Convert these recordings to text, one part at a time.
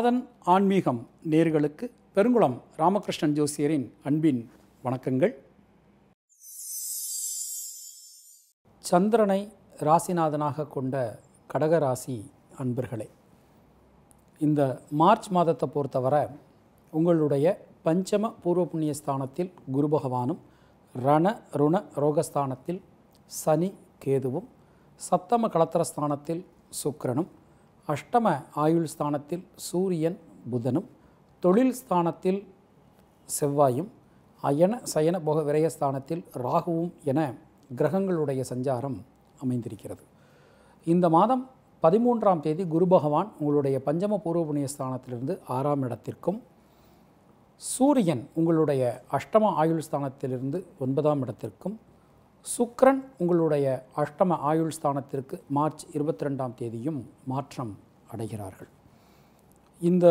நாதன் ஆன்மீகம் நேர்களுக்கு பெருங்குளம் ராமகிருஷ்ணன் ஜோசியரின் அன்பின் வணக்கங்கள் சந்திரனை ராசிநாதனாக கொண்ட கடகராசி அன்பர்களே இந்த மார்ச் மாதத்தை பொறுத்தவரை உங்களுடைய பஞ்சம பூர்வ புண்ணிய ஸ்தானத்தில் குரு பகவானும் ரண ருண ரோகஸ்தானத்தில் சனி கேதுவும் சப்தம கலத்திர ஸ்தானத்தில் சுக்கரனும் அஷ்டம ஆயுள் ஸ்தானத்தில் சூரியன் புதனும் தொழில் ஸ்தானத்தில் செவ்வாயும் அயன சயன போக விரயஸ்தானத்தில் ராகுவும் என கிரகங்களுடைய சஞ்சாரம் அமைந்திருக்கிறது இந்த மாதம் பதிமூன்றாம் தேதி குரு பகவான் உங்களுடைய பஞ்சம பூர்வ புண்ணிய ஸ்தானத்திலிருந்து ஆறாம் இடத்திற்கும் சூரியன் உங்களுடைய அஷ்டம ஆயுள் ஸ்தானத்திலிருந்து ஒன்பதாம் இடத்திற்கும் சுக்ரன் உங்களுடைய அஷ்டம ஆயுள் ஸ்தானத்திற்கு மார்ச் இருபத்தி ரெண்டாம் தேதியும் மாற்றம் அடைகிறார்கள் இந்த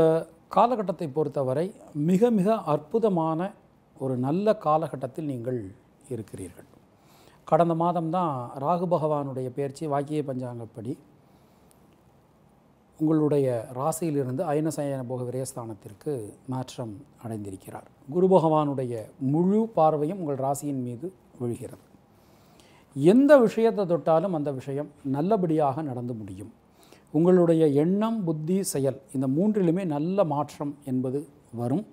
காலகட்டத்தை பொறுத்தவரை மிக மிக அற்புதமான ஒரு நல்ல காலகட்டத்தில் நீங்கள் இருக்கிறீர்கள் கடந்த மாதம்தான் ராகு பகவானுடைய பேர்ச்சி வாக்கிய பஞ்சாங்கப்படி உங்களுடைய ராசியிலிருந்து அயனசயன போக விரயஸ்தானத்திற்கு மாற்றம் அடைந்திருக்கிறார் குரு பகவானுடைய முழு பார்வையும் உங்கள் ராசியின் மீது விழுகிறது எந்த விஷயத்தை தொட்டாலும் அந்த விஷயம் நல்லபடியாக நடந்து முடியும் உங்களுடைய எண்ணம் புத்தி செயல் இந்த மூன்றிலுமே நல்ல மாற்றம் என்பது வரும்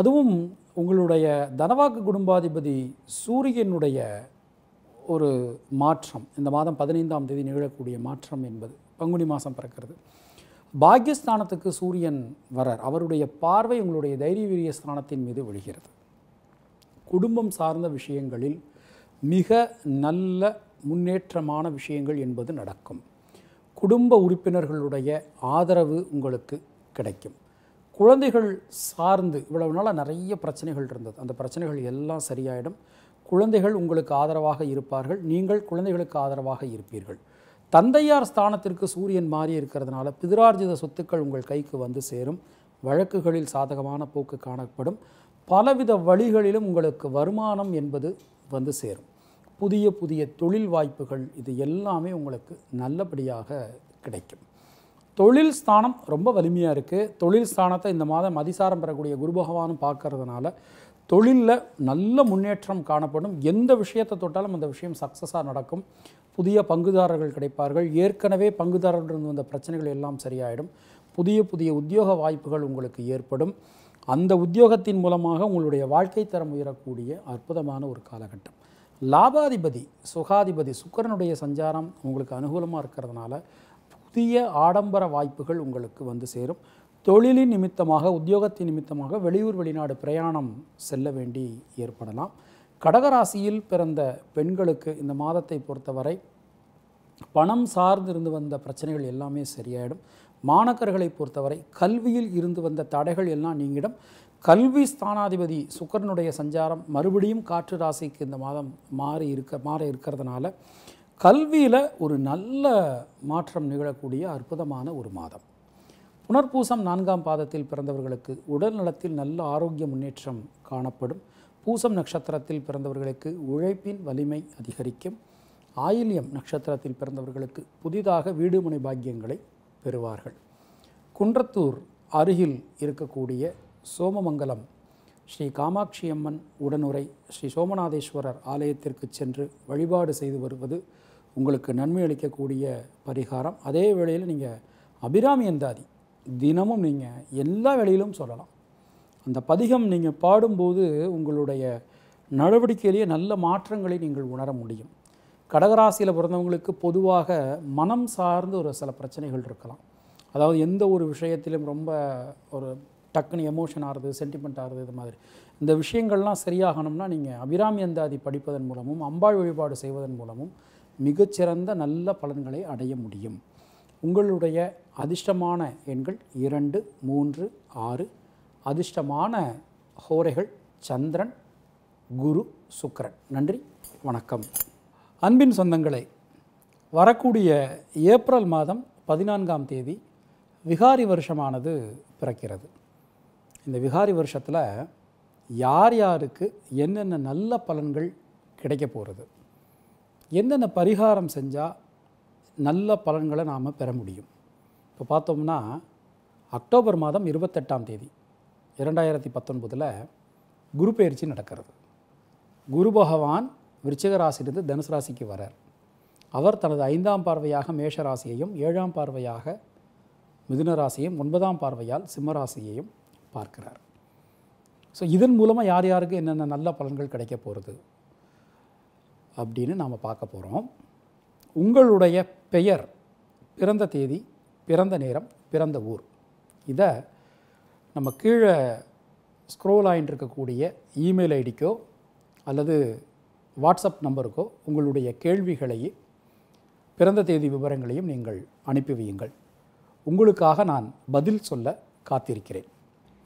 அதுவும் உங்களுடைய தனவாக்கு குடும்பாதிபதி சூரியனுடைய ஒரு மாற்றம் இந்த மாதம் பதினைந்தாம் தேதி நிகழக்கூடிய மாற்றம் என்பது பங்குனி மாதம் பிறக்கிறது பாக்யஸ்தானத்துக்கு சூரியன் வரர் அவருடைய பார்வை உங்களுடைய தைரிய வீரிய ஸ்தானத்தின் மீது விழுகிறது குடும்பம் சார்ந்த விஷயங்களில் மிக நல்ல முன்னேற்றமான விஷயங்கள் என்பது நடக்கும் குடும்ப உறுப்பினர்களுடைய ஆதரவு உங்களுக்கு கிடைக்கும் குழந்தைகள் சார்ந்து இவ்வளவு நாளாக நிறைய பிரச்சனைகள் இருந்தது அந்த பிரச்சனைகள் எல்லாம் சரியாயிடும் குழந்தைகள் உங்களுக்கு ஆதரவாக இருப்பார்கள் நீங்கள் குழந்தைகளுக்கு ஆதரவாக இருப்பீர்கள் தந்தையார் ஸ்தானத்திற்கு சூரியன் மாறி இருக்கிறதுனால பிதிரார்ஜித சொத்துக்கள் உங்கள் கைக்கு வந்து சேரும் வழக்குகளில் சாதகமான போக்கு காணப்படும் பலவித வழிகளிலும் உங்களுக்கு வருமானம் என்பது வந்து சேரும் புதிய புதிய தொழில் வாய்ப்புகள் இது எல்லாமே உங்களுக்கு நல்லபடியாக கிடைக்கும் தொழில் ஸ்தானம் ரொம்ப வலிமையாக இருக்குது தொழில் ஸ்தானத்தை இந்த மாதம் அதிசாரம் பெறக்கூடிய குரு பகவானும் பார்க்கறதுனால தொழிலில் நல்ல முன்னேற்றம் காணப்படும் எந்த விஷயத்தை தொட்டாலும் அந்த விஷயம் சக்ஸஸாக நடக்கும் புதிய பங்குதாரர்கள் கிடைப்பார்கள் ஏற்கனவே பங்குதாரர்கள் இருந்து வந்த பிரச்சனைகள் எல்லாம் சரியாயிடும் புதிய புதிய உத்தியோக வாய்ப்புகள் உங்களுக்கு ஏற்படும் அந்த உத்தியோகத்தின் மூலமாக உங்களுடைய வாழ்க்கை தரம் உயரக்கூடிய அற்புதமான ஒரு காலகட்டம் லாபாதிபதி சுகாதிபதி சுக்கரனுடைய சஞ்சாரம் உங்களுக்கு அனுகூலமாக இருக்கிறதுனால புதிய ஆடம்பர வாய்ப்புகள் உங்களுக்கு வந்து சேரும் தொழிலின் நிமித்தமாக உத்தியோகத்தின் நிமித்தமாக வெளியூர் வெளிநாடு பிரயாணம் செல்ல வேண்டி ஏற்படலாம் கடகராசியில் பிறந்த பெண்களுக்கு இந்த மாதத்தை பொறுத்தவரை பணம் சார்ந்து இருந்து வந்த பிரச்சனைகள் எல்லாமே சரியாயிடும் மாணக்கர்களை பொறுத்தவரை கல்வியில் இருந்து வந்த தடைகள் எல்லாம் நீங்கிடும் கல்வி ஸ்தானாதிபதி சுக்கரனுடைய சஞ்சாரம் மறுபடியும் காற்று ராசிக்கு இந்த மாதம் மாறி இருக்க மாற இருக்கிறதுனால கல்வியில் ஒரு நல்ல மாற்றம் நிகழக்கூடிய அற்புதமான ஒரு மாதம் புனர்பூசம் நான்காம் பாதத்தில் பிறந்தவர்களுக்கு உடல் நலத்தில் நல்ல ஆரோக்கிய முன்னேற்றம் காணப்படும் பூசம் நட்சத்திரத்தில் பிறந்தவர்களுக்கு உழைப்பின் வலிமை அதிகரிக்கும் ஆயில்யம் நட்சத்திரத்தில் பிறந்தவர்களுக்கு புதிதாக வீடுமனை பாக்கியங்களை பெறுவார்கள் குன்றத்தூர் அருகில் இருக்கக்கூடிய சோமமங்கலம் ஸ்ரீ காமாட்சியம்மன் அம்மன் உடனுரை ஸ்ரீ சோமநாதேஸ்வரர் ஆலயத்திற்கு சென்று வழிபாடு செய்து வருவது உங்களுக்கு நன்மை அளிக்கக்கூடிய பரிகாரம் அதே வேளையில் நீங்கள் அபிராமி எந்தாதி தினமும் நீங்கள் எல்லா வேளையிலும் சொல்லலாம் அந்த பதிகம் நீங்கள் பாடும்போது உங்களுடைய நடவடிக்கையிலேயே நல்ல மாற்றங்களை நீங்கள் உணர முடியும் கடகராசியில் பிறந்தவங்களுக்கு பொதுவாக மனம் சார்ந்து ஒரு சில பிரச்சனைகள் இருக்கலாம் அதாவது எந்த ஒரு விஷயத்திலும் ரொம்ப ஒரு டக்குன்னு எமோஷன் ஆகிறது சென்டிமெண்ட் ஆகிறது இது மாதிரி இந்த விஷயங்கள்லாம் சரியாகணும்னா நீங்கள் அபிராமி அந்தாதி படிப்பதன் மூலமும் அம்பாள் வழிபாடு செய்வதன் மூலமும் மிகச்சிறந்த நல்ல பலன்களை அடைய முடியும் உங்களுடைய அதிர்ஷ்டமான எண்கள் இரண்டு மூன்று ஆறு அதிர்ஷ்டமான ஹோரைகள் சந்திரன் குரு சுக்கரன் நன்றி வணக்கம் அன்பின் சொந்தங்களே வரக்கூடிய ஏப்ரல் மாதம் பதினான்காம் தேதி விகாரி வருஷமானது பிறக்கிறது இந்த விகாரி வருஷத்தில் யார் யாருக்கு என்னென்ன நல்ல பலன்கள் கிடைக்க போகிறது என்னென்ன பரிகாரம் செஞ்சால் நல்ல பலன்களை நாம் பெற முடியும் இப்போ பார்த்தோம்னா அக்டோபர் மாதம் இருபத்தெட்டாம் தேதி இரண்டாயிரத்தி பத்தொன்பதில் குரு பயிற்சி நடக்கிறது குரு பகவான் விருச்சிக ராசியிலிருந்து தனுசு ராசிக்கு வரார் அவர் தனது ஐந்தாம் பார்வையாக மேஷ ராசியையும் ஏழாம் பார்வையாக மிதுன ராசியையும் ஒன்பதாம் பார்வையால் சிம்மராசியையும் பார்க்கிறார் ஸோ இதன் மூலமாக யார் யாருக்கு என்னென்ன நல்ல பலன்கள் கிடைக்க போகிறது அப்படின்னு நாம் பார்க்க போகிறோம் உங்களுடைய பெயர் பிறந்த தேதி பிறந்த நேரம் பிறந்த ஊர் இதை நம்ம கீழே ஸ்க்ரோல் ஆகிட்டு இருக்கக்கூடிய இமெயில் ஐடிக்கோ அல்லது வாட்ஸ்அப் நம்பருக்கோ உங்களுடைய கேள்விகளையும் பிறந்த தேதி விவரங்களையும் நீங்கள் அனுப்பி வையுங்கள் உங்களுக்காக நான் பதில் சொல்ல காத்திருக்கிறேன்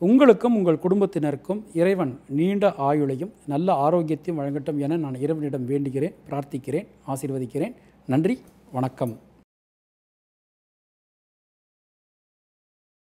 உங்களுக்கும் உங்கள் குடும்பத்தினருக்கும் இறைவன் நீண்ட ஆயுளையும் நல்ல ஆரோக்கியத்தையும் வழங்கட்டும் என நான் இறைவனிடம் வேண்டுகிறேன் பிரார்த்திக்கிறேன் ஆசீர்வதிக்கிறேன் நன்றி வணக்கம்